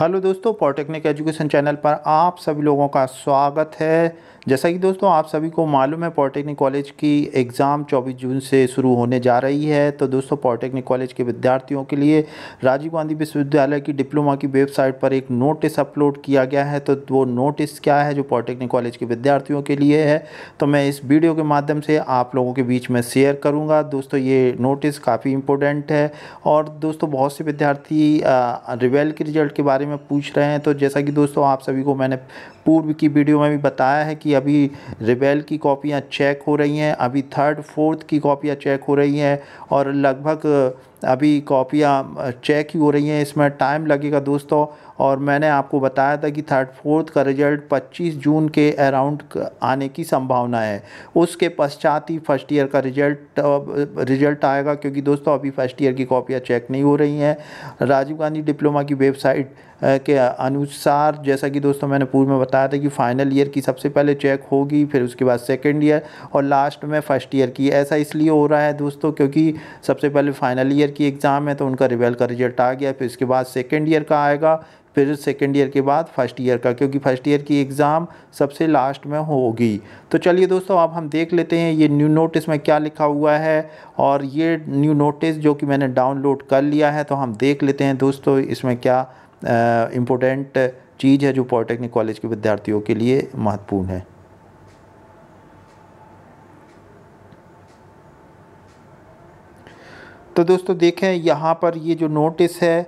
hello दोस्तों polytechnic education channel पर आप सभी लोगों का स्वागत है जैसा कि दोस्तों आप सभी को मालूम है पॉलिटेक्निक कॉलेज की एग्ज़ाम 24 जून से शुरू होने जा रही है तो दोस्तों पॉलिटेक्निक कॉलेज के विद्यार्थियों के लिए राजीव गांधी विश्वविद्यालय की डिप्लोमा की वेबसाइट पर एक नोटिस अपलोड किया गया है तो वो नोटिस क्या है जो पॉलिटेक्निक कॉलेज के विद्यार्थियों के लिए है तो मैं इस वीडियो के माध्यम से आप लोगों के बीच में शेयर करूँगा दोस्तों ये नोटिस काफ़ी इंपॉर्टेंट है और दोस्तों बहुत से विद्यार्थी रिवेल के रिजल्ट के बारे में में पूछ रहे हैं तो जैसा कि दोस्तों आप सभी को मैंने पूर्व की वीडियो में भी बताया है कि अभी रिबेल की कॉपियाँ चेक हो रही हैं अभी थर्ड फोर्थ की कॉपियाँ चेक हो रही हैं और लगभग अभी कॉपियाँ चेक ही हो रही हैं इसमें टाइम लगेगा दोस्तों और मैंने आपको बताया था कि थर्ड फोर्थ का रिजल्ट 25 जून के अराउंड आने की संभावना है उसके पश्चात ही फर्स्ट ईयर का रिजल्ट रिजल्ट आएगा क्योंकि दोस्तों अभी फर्स्ट ईयर की कॉपियाँ चेक नहीं हो रही हैं राजीव गांधी डिप्लोमा की वेबसाइट के अनुसार जैसा कि दोस्तों मैंने पूर्व में बताया था कि फ़ाइनल ईयर की सबसे पहले चेक होगी फिर उसके बाद सेकेंड ईयर और लास्ट में फ़र्स्ट ईयर की ऐसा इसलिए हो रहा है दोस्तों क्योंकि सबसे पहले फ़ाइनल ईयर ईयर की एग्ज़ाम है तो उनका रिवेल का रिजल्ट आ गया फिर उसके बाद सेकेंड ईयर का आएगा फिर सेकेंड ईयर के बाद फर्स्ट ईयर का क्योंकि फर्स्ट ईयर की एग्ज़ाम सबसे लास्ट में होगी तो चलिए दोस्तों अब हम देख लेते हैं ये न्यू नोटिस में क्या लिखा हुआ है और ये न्यू नोटिस जो कि मैंने डाउनलोड कर लिया है तो हम देख लेते हैं दोस्तों इसमें क्या इम्पोर्टेंट चीज़ है जो पॉलिटेक्निक कॉलेज के विद्यार्थियों के लिए महत्वपूर्ण है तो दोस्तों देखें यहाँ पर ये जो नोटिस है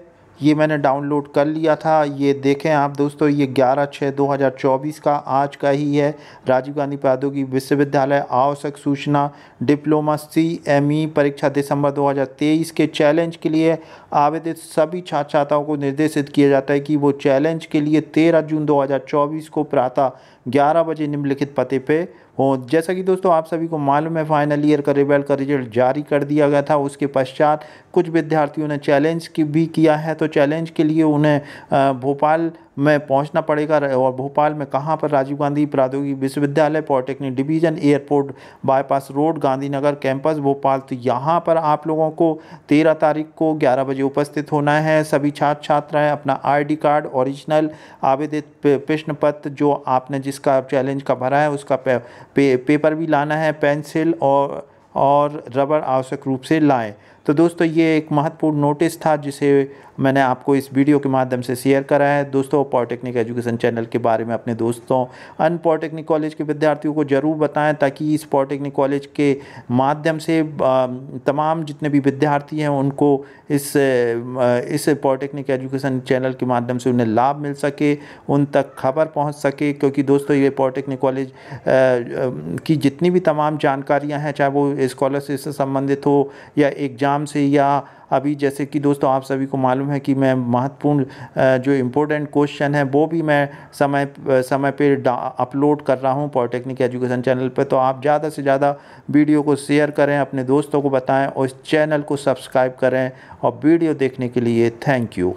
ये मैंने डाउनलोड कर लिया था ये देखें आप दोस्तों ये 11 छः 2024 का आज का ही है राजीव गांधी प्रौद्योगिकी विश्वविद्यालय आवश्यक सूचना डिप्लोमा सी एम ई परीक्षा दिसंबर 2023 के चैलेंज के लिए आवेदित सभी छात्र छात्राओं को निर्देशित किया जाता है कि वो चैलेंज के लिए तेरह जून दो को प्रातः ग्यारह बजे निम्नलिखित पते पर हों जैसा कि दोस्तों आप सभी को मालूम है फाइनल ईयर का रिवेल का रिजल्ट जारी कर दिया गया था उसके पश्चात कुछ विद्यार्थियों ने चैलेंज की भी किया है तो चैलेंज के लिए उन्हें भोपाल में पहुंचना पड़ेगा और भोपाल में कहाँ पर राजीव गांधी प्रौद्योगिकी विश्वविद्यालय polytechnic division airport bypass road Gandhinagar campus Bhopal तो यहाँ पर आप लोगों को तेरह तारीख को ग्यारह बजे उपस्थित होना है सभी छात्र छात्राएँ अपना आईडी कार्ड ओरिजिनल आवेदित प्रश्न पत्र जो आपने जिसका चैलेंज का भरा है उसका पे, पे, पेपर भी लाना है पेंसिल और और रबर आवश्यक रूप से लाएँ तो दोस्तों ये एक महत्वपूर्ण नोटिस था जिसे मैंने आपको इस वीडियो के माध्यम से शेयर करा है दोस्तों पॉलिटेक्निक एजुकेशन चैनल के बारे में अपने दोस्तों अन पॉलिटेक्निक कॉलेज के विद्यार्थियों को ज़रूर बताएं ताकि इस पॉलिटेक्निक कॉलेज के माध्यम से तमाम जितने भी विद्यार्थी हैं उनको इस इस पॉलिटेक्निक एजुकेशन चैनल के माध्यम से उन्हें लाभ मिल सके उन तक खबर पहुँच सके क्योंकि दोस्तों ये पॉलिटेक्निक कॉलेज की जितनी भी तमाम जानकारियाँ हैं चाहे वो स्कॉलरशिप से संबंधित हो या एग्जाम नाम से या अभी जैसे कि दोस्तों आप सभी को मालूम है कि मैं महत्वपूर्ण जो इम्पोर्टेंट क्वेश्चन है वो भी मैं समय समय पे अपलोड कर रहा हूँ पॉलिटेक्निक एजुकेशन चैनल पे तो आप ज़्यादा से ज़्यादा वीडियो को शेयर करें अपने दोस्तों को बताएं और इस चैनल को सब्सक्राइब करें और वीडियो देखने के लिए थैंक यू